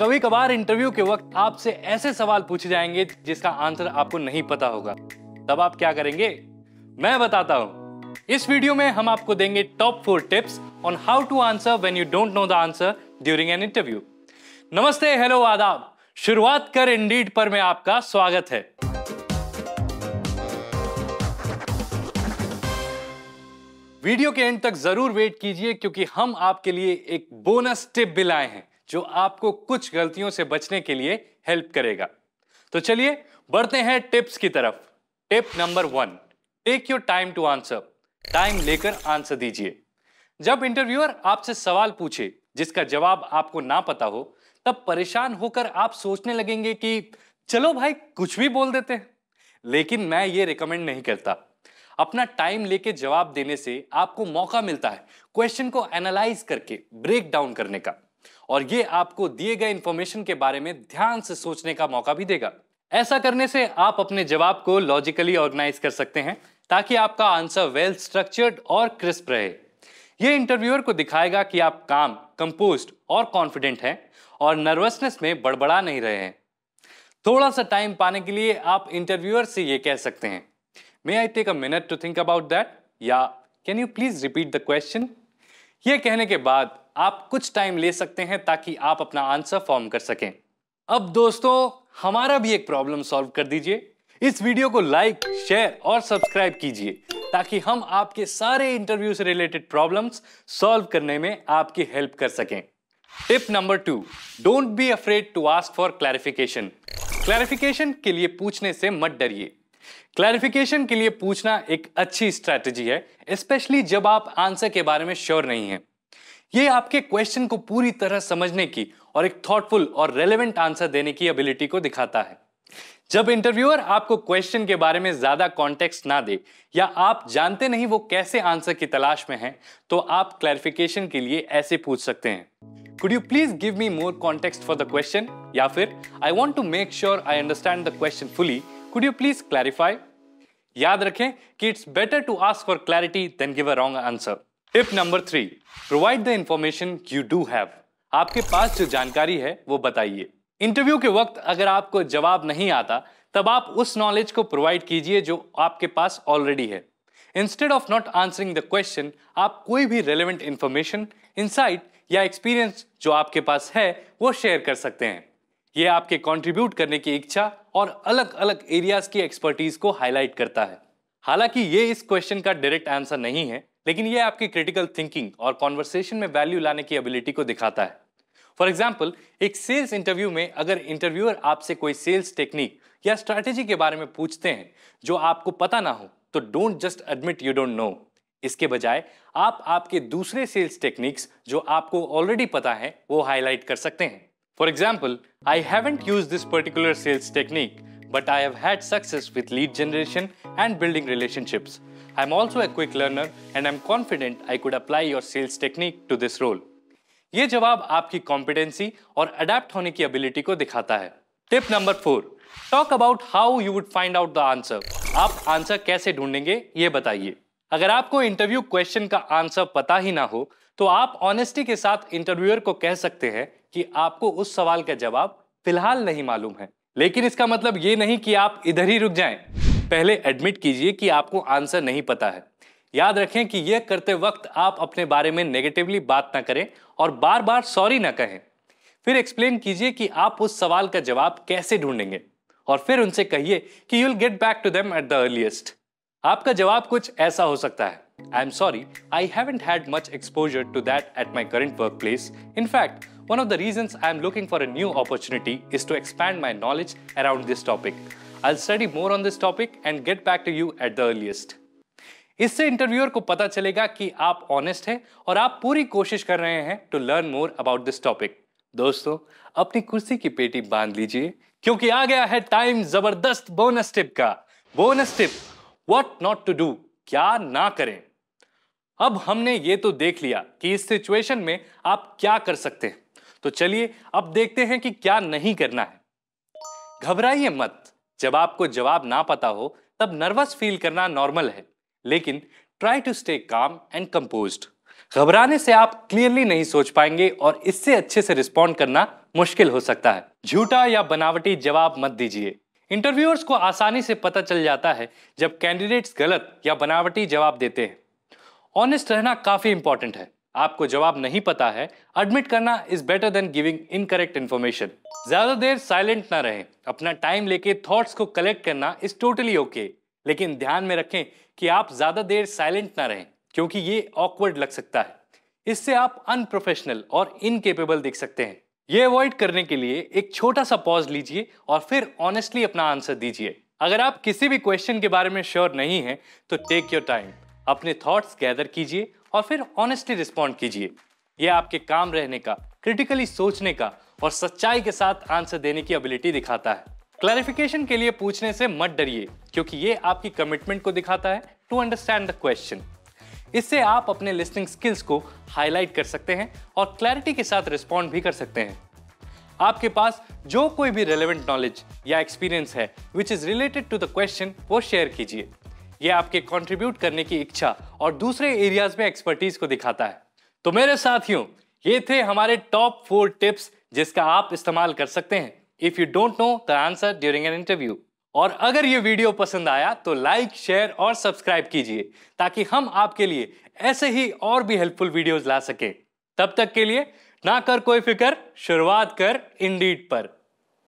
कभी कभार इंटरव्यू के वक्त आपसे ऐसे सवाल पूछे जाएंगे जिसका आंसर आपको नहीं पता होगा तब आप क्या करेंगे मैं बताता हूं इस वीडियो में हम आपको देंगे top four tips on how to answer when you don't know the answer during an interview नमस्ते हेलो आदाब शुरुआत कर इंडीड पर मैं आपका स्वागत है वीडियो के एंड तक जरूर वेट कीजिए क्योंकि हम आपके लिए एक बोनस टिप भी लाए हैं जो आपको कुछ गलतियों से बचने के लिए हेल्प करेगा तो चलिए बढ़ते हैं टिप्स की तरफ tip number one take your time to answer time लेकर आंसर दीजिए जब इंटरव्यूअर आपसे सवाल पूछे जिसका जवाब आपको ना पता हो तब परेशान होकर आप सोचने लगेंगे कि चलो भाई कुछ भी बोल देते हैं लेकिन मैं ये रिकमेंड नहीं करता अपना टाइम लेके जवाब देने से आपको मौका मिलता है क्वेश्चन को एनालाइज करके ब्रेक डाउन करने का और ये आपको दिए गए इंफॉर्मेशन के बारे में ध्यान से सोचने का मौका भी देगा ऐसा करने से आप अपने जवाब को लॉजिकली ऑर्गेनाइज कर सकते हैं ताकि आपका आंसर वेल स्ट्रक्चर्ड और क्रिस्प रहे ये इंटरव्यूअर को दिखाएगा कि आप काम कंपोज और कॉन्फिडेंट हैं और नर्वसनेस में बड़बड़ा नहीं रहे हैं थोड़ा सा टाइम पाने के लिए आप इंटरव्यूअर से ये कह सकते हैं may I take a minute to think about that या can you please repeat the question ये कहने के बाद आप कुछ टाइम ले सकते हैं ताकि आप अपना आंसर फॉर्म कर सकें अब दोस्तों हमारा भी एक प्रॉब्लम सॉल्व कर दीजिए इस वीडियो को लाइक शेयर और सब्सक्राइब कीजिए ताकि हम आपके सारे इंटरव्यू से रिलेटेड प्रॉब्लम्स सॉल्व करने में आपकी हेल्प कर सकें tip number two don't be afraid to ask for clarification clarification के लिए पूछने से मत डरिए क्लैरिफिकेशन के लिए पूछना एक अच्छी स्ट्रैटेजी है स्पेशली जब आप आंसर के बारे में श्योर नहीं हैं ये आपके क्वेश्चन को पूरी तरह समझने की और एक थॉटफुल और रेलेवेंट आंसर देने की एबिलिटी को दिखाता है जब इंटरव्यूअर आपको क्वेश्चन के बारे में ज्यादा कॉन्टेक्स्ट ना दे या आप जानते नहीं वो कैसे आंसर की तलाश में हैं, तो आप क्लैरिफिकेशन के लिए ऐसे पूछ सकते हैं could you please give me more context for the question या फिर I want to make sure I understand the question fully could you please clarify याद रखें कि it's better to ask for clarity than give a wrong answer tip number three provide the information you do have आपके पास जो जानकारी है वो बताइए इंटरव्यू के वक्त अगर आपको जवाब नहीं आता तब आप उस नॉलेज को प्रोवाइड कीजिए जो आपके पास ऑलरेडी है instead of not answering the question आप कोई भी रेलिवेंट इंफॉर्मेशन इंसाइट या एक्सपीरियंस जो आपके पास है वो शेयर कर सकते हैं ये आपके कंट्रीब्यूट करने की इच्छा और अलग अलग एरियाज की एक्सपर्टीज को हाईलाइट करता है हालांकि ये इस क्वेश्चन का डायरेक्ट आंसर नहीं है लेकिन ये आपकी क्रिटिकल थिंकिंग और कॉन्वर्सेशन में वैल्यू लाने की एबिलिटी को दिखाता है फॉर एग्जाम्पल एक सेल्स इंटरव्यू में अगर इंटरव्यूअर आपसे कोई सेल्स टेक्निक या स्ट्रैटेजी के बारे में पूछते हैं जो आपको पता ना हो तो don't just admit you don't know इसके बजाय आप आपके दूसरे सेल्स टेक्निक्स जो आपको ऑलरेडी पता है वो हाईलाइट कर सकते हैं for example I haven't use this particular sales technique but I have had success with lead generation and building relationships I'm also a quick learner and I'm confident I could apply your sales technique to this role. ये जवाब आपकी competency और adapt होने की ability को दिखाता है tip number four talk about how you would find out the answer आप आंसर कैसे ढूंढेंगे ये बताइए अगर आपको इंटरव्यू क्वेश्चन का आंसर पता ही ना हो तो आप ऑनेस्टी के साथ इंटरव्यूअर को कह सकते हैं कि आपको उस सवाल का जवाब फिलहाल नहीं मालूम है लेकिन इसका मतलब ये नहीं कि आप इधर ही रुक जाएं। पहले एडमिट कीजिए कि आपको आंसर नहीं पता है याद रखें कि यह करते वक्त आप अपने बारे में नेगेटिवली बात ना करें और बार बार सॉरी ना कहें फिर एक्सप्लेन कीजिए कि आप उस सवाल का जवाब कैसे ढूंढेंगे और फिर उनसे कहिए कि you'll get back to them at the earliest आपका जवाब कुछ ऐसा हो सकता है I am sorry I haven't had much exposure to that at my current workplace in fact One of the reasons I am looking for a new opportunity is to expand my knowledge around this topic. I'll study more on this topic and get back to you at the earliest. इससे interviewer को पता चलेगा कि आप honest हैं और आप पूरी कोशिश कर रहे हैं to learn more about this topic दोस्तों अपनी कुर्सी की पेटी बांध लीजिए क्योंकि आ गया है टाइम जबरदस्त बोनस टिप का bonus tip what not to do क्या ना करें अब हमने ये तो देख लिया कि इस सिचुएशन में आप क्या कर सकते हैं तो चलिए अब देखते हैं कि क्या नहीं करना है घबराइए मत जब आपको जवाब ना पता हो तब नर्वस फील करना नॉर्मल है लेकिन try to stay calm and compose घबराने से आप क्लियरली नहीं सोच पाएंगे और इससे अच्छे से रिस्पॉन्ड करना मुश्किल हो सकता है झूठा या बनावटी जवाब मत दीजिए इंटरव्यूअर्स को आसानी से पता चल जाता है जब कैंडिडेट्स गलत या बनावटी जवाब देते हैं ऑनेस्ट रहना काफ़ी इंपॉर्टेंट है आपको जवाब नहीं पता है एडमिट करना is better than giving incorrect information ज्यादा देर साइलेंट ना रहें अपना टाइम लेके थॉट्स को कलेक्ट करना इज टोटली ओके लेकिन ध्यान में रखें कि आप ज्यादा देर साइलेंट ना रहें क्योंकि ये ऑकवर्ड लग सकता है इससे आप अनप्रोफेशनल और इनकेपेबल दिख सकते हैं ये अवॉइड करने के लिए एक छोटा सा पॉज लीजिए और फिर ऑनेस्टली अपना आंसर दीजिए अगर आप किसी भी क्वेश्चन के बारे में श्योर नहीं हैं तो टेक योर टाइम अपने थॉट्स गैदर कीजिए और फिर ऑनेस्टली रिस्पॉन्ड कीजिए यह आपके काम रहने का क्रिटिकली सोचने का और सच्चाई के साथ आंसर देने की एबिलिटी दिखाता है क्लैरिफिकेशन के लिए पूछने से मत डरिए क्योंकि ये आपकी कमिटमेंट को दिखाता है टू अंडरस्टैंड द क्वेश्चन इससे आप अपने लिसनिंग स्किल्स को हाईलाइट कर सकते हैं और क्लैरिटी के साथ रिस्पॉन्ड भी कर सकते हैं आपके पास जो कोई भी रेलिवेंट नॉलेज या एक्सपीरियंस है which is related to the question वो शेयर कीजिए ये आपके कंट्रीब्यूट करने की इच्छा और दूसरे एरियाज में एक्सपर्टीज को दिखाता है तो मेरे साथियों ये थे हमारे टॉप फोर टिप्स जिसका आप इस्तेमाल कर सकते हैं if you don't know the answer during an interview और अगर ये वीडियो पसंद आया तो लाइक शेयर और सब्सक्राइब कीजिए ताकि हम आपके लिए ऐसे ही और भी हेल्पफुल वीडियोस ला सकें तब तक के लिए ना कर कोई फिक्र शुरुआत कर इंडीड पर